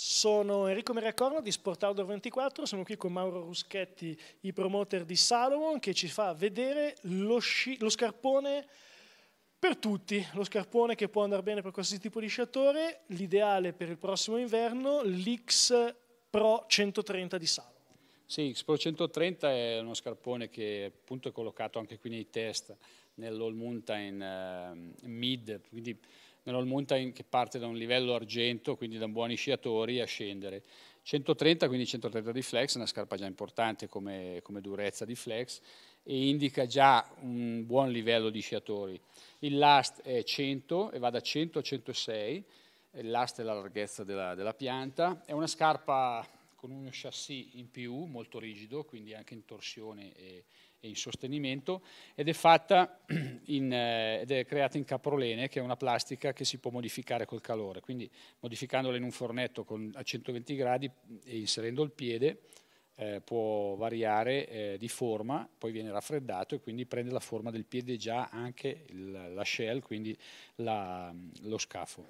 Sono Enrico Miracorno di Sportaldor24, sono qui con Mauro Ruschetti, i promoter di Salomon, che ci fa vedere lo, sci, lo, scarpone per tutti, lo scarpone che può andare bene per qualsiasi tipo di sciatore, l'ideale per il prossimo inverno, l'X Pro 130 di Salomon. Sì, X Pro 130 è uno scarpone che appunto è collocato anche qui nei test, nell'All Mountain uh, Mid, quindi nell'all mountain che parte da un livello argento, quindi da buoni sciatori, a scendere. 130, quindi 130 di flex, una scarpa già importante come, come durezza di flex e indica già un buon livello di sciatori. Il last è 100 e va da 100 a 106, il last è la larghezza della, della pianta, è una scarpa con uno chassis in più molto rigido, quindi anche in torsione e, e in sostenimento, ed è, fatta in, eh, ed è creata in caprolene, che è una plastica che si può modificare col calore, quindi modificandola in un fornetto con, a 120 gradi e inserendo il piede eh, può variare eh, di forma, poi viene raffreddato e quindi prende la forma del piede già anche il, la shell, quindi la, lo scafo.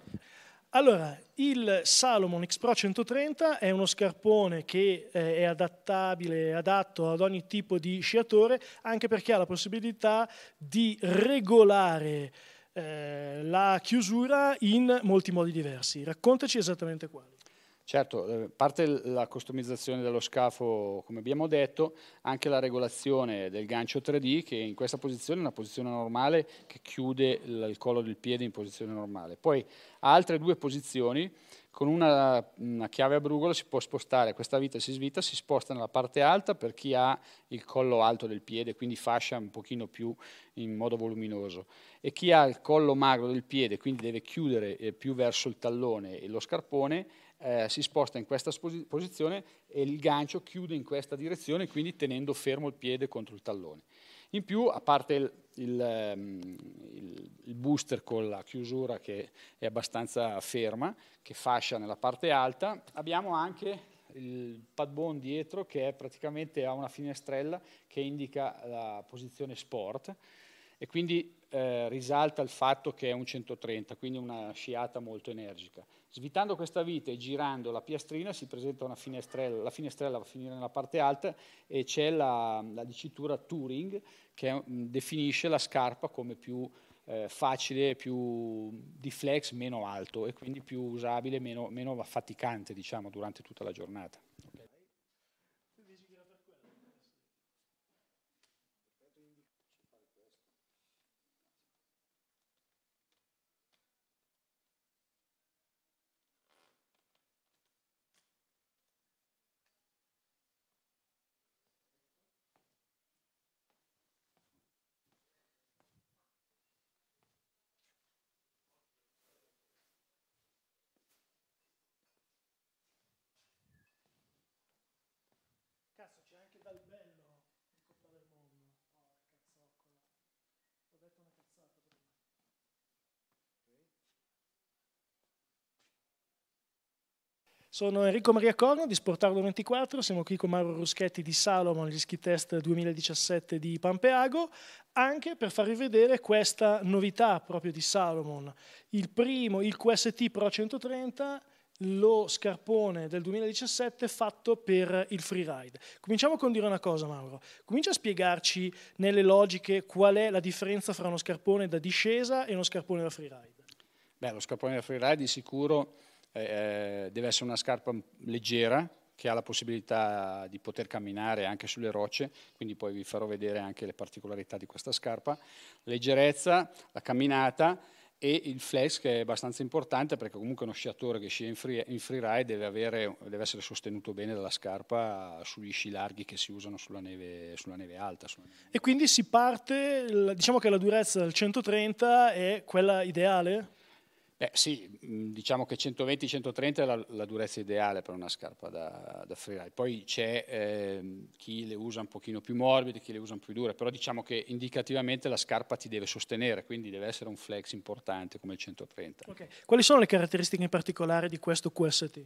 Allora, il Salomon X Pro 130 è uno scarpone che eh, è adattabile, adatto ad ogni tipo di sciatore, anche perché ha la possibilità di regolare eh, la chiusura in molti modi diversi. Raccontaci esattamente quali. Certo, eh, parte la customizzazione dello scafo, come abbiamo detto, anche la regolazione del gancio 3D che in questa posizione è una posizione normale che chiude il collo del piede in posizione normale. Poi altre due posizioni, con una, una chiave a brugola si può spostare, questa vita si svita, si sposta nella parte alta per chi ha il collo alto del piede, quindi fascia un pochino più in modo voluminoso, e chi ha il collo magro del piede, quindi deve chiudere eh, più verso il tallone e lo scarpone, eh, si sposta in questa posizione e il gancio chiude in questa direzione, quindi tenendo fermo il piede contro il tallone. In più, a parte il, il, ehm, il, booster con la chiusura che è abbastanza ferma, che fascia nella parte alta, abbiamo anche il pad padbon dietro che è praticamente ha una finestrella che indica la posizione sport, e quindi eh, risalta il fatto che è un 130, quindi una sciata molto energica. Svitando questa vite e girando la piastrina si presenta una finestrella, la finestrella va a finire nella parte alta e c'è la, la dicitura Turing che mh, definisce la scarpa come più eh, facile, più di flex, meno alto e quindi più usabile, meno, meno affaticante diciamo, durante tutta la giornata. Sono Enrico Maria Corno di Sportardo24, siamo qui con Mauro Ruschetti di Salomon, gli ski test 2017 di Pampeago, anche per farvi vedere questa novità proprio di Salomon, il primo, il QST Pro 130, lo scarpone del 2017 fatto per il freeride. Cominciamo con dire una cosa, Mauro. Comincia a spiegarci nelle logiche qual è la differenza fra uno scarpone da discesa e uno scarpone da freeride. Beh, lo scarpone da freeride di sicuro eh, eh, deve essere una scarpa leggera che ha la possibilità di poter camminare anche sulle rocce, quindi poi vi farò vedere anche le particolarità di questa scarpa, leggerezza, la camminata e il flex che è abbastanza importante perché comunque uno sciatore che scia in, free, in deve, deve, essere sostenuto bene dalla scarpa sugli sci larghi che si usano sulla neve, sulla neve alta. Sulla neve. E quindi si parte, diciamo che la durezza del 130 è quella ideale? Beh sì, mm, diciamo che 120-130 è la, la, durezza ideale per una scarpa da, da freeride, poi c'è eh, chi le usa un pochino più morbide, chi le usa un più dure, però diciamo che indicativamente la scarpa ti deve sostenere, quindi deve essere un flex importante come il 130. Okay. Quali sono le caratteristiche in particolare di questo QST?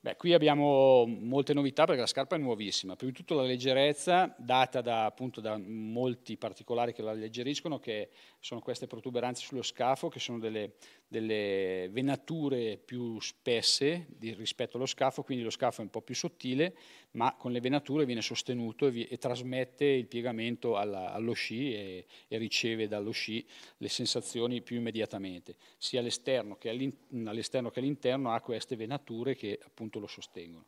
Beh, qui abbiamo molte novità perché la scarpa è nuovissima. Prima di tutto la leggerezza, data da, appunto, da molti particolari che la alleggeriscono, che sono queste protuberanze sullo scafo, che sono delle, delle venature più spesse di, rispetto allo scafo, quindi lo scafo è un po' più sottile, ma con le venature viene sostenuto e, vi, e trasmette il piegamento alla, allo sci e, e, riceve dallo sci le sensazioni più immediatamente. Sia all'esterno che, all'interno ha queste venature che appunto lo sostengono.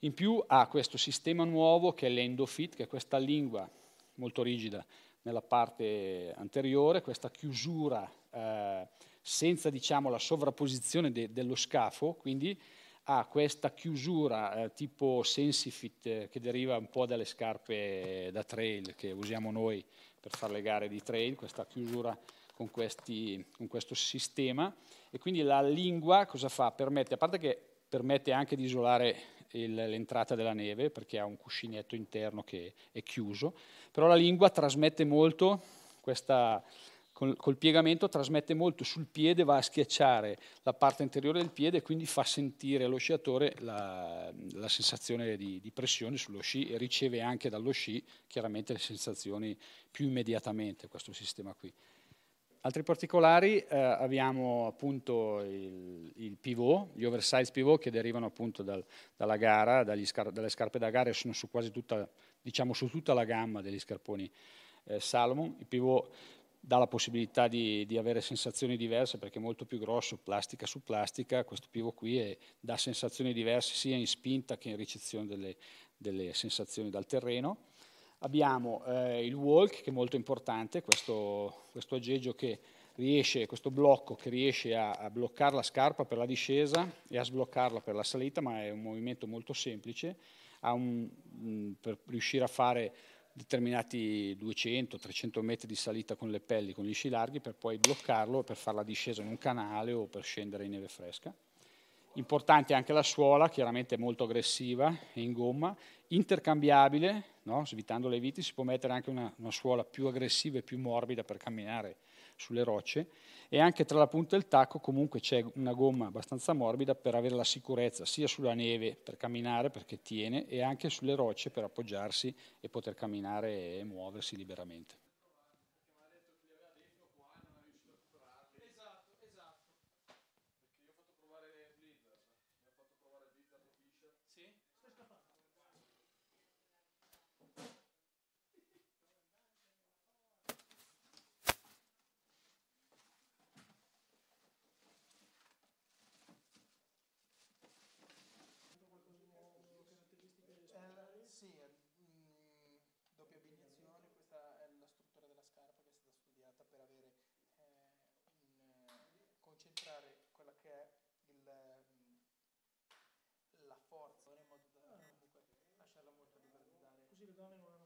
In più ha questo sistema nuovo che è l'endofit, che è questa lingua molto rigida nella parte anteriore, questa chiusura eh, senza diciamo, la sovrapposizione de, dello scafo, quindi ha questa chiusura eh, tipo Sensifit eh, che deriva un po' dalle scarpe da trail che usiamo noi per fare le gare di trail, questa chiusura con, questi, con questo sistema e quindi la lingua cosa fa? Permette, a parte che permette anche di isolare l'entrata della neve perché ha un cuscinetto interno che è chiuso, però la lingua trasmette molto questa col, col piegamento trasmette molto sul piede, va a schiacciare la parte anteriore del piede e quindi fa sentire allo sciatore la, la sensazione di, di, pressione sullo sci e riceve anche dallo sci chiaramente le sensazioni più immediatamente, questo sistema qui. Altri particolari, eh, abbiamo appunto il, il, pivot, gli oversize pivot che derivano appunto dal, dalla gara, scar dalle scarpe da gara e sono su quasi tutta, diciamo, su tutta la gamma degli scarponi eh, Salomon. I pivot dà la possibilità di, di, avere sensazioni diverse perché è molto più grosso, plastica su plastica, questo pivo qui è, dà sensazioni diverse sia in spinta che in ricezione delle, delle sensazioni dal terreno. Abbiamo eh, il walk che è molto importante, questo, questo, aggeggio che riesce, questo blocco che riesce a, a bloccare la scarpa per la discesa e a sbloccarla per la salita, ma è un movimento molto semplice, un, per riuscire a fare determinati 200-300 metri di salita con le pelli, con gli sci larghi, per poi bloccarlo per fare la discesa in un canale o per scendere in neve fresca. Importante anche la suola, chiaramente molto aggressiva e in gomma, intercambiabile, no? svitando le viti si può mettere anche una, una suola più aggressiva e più morbida per camminare sulle rocce e anche tra la punta e il tacco comunque c'è una gomma abbastanza morbida per avere la sicurezza sia sulla neve per camminare perché tiene e anche sulle rocce per appoggiarsi e poter camminare e muoversi liberamente. sì, mh, mm, doppia abignazione, questa è la struttura della scarpa che è stata studiata per avere, eh, un, concentrare quella che è il, mm, la forza in modo da ah. comunque lasciarla molto libertare. Così le donne non hanno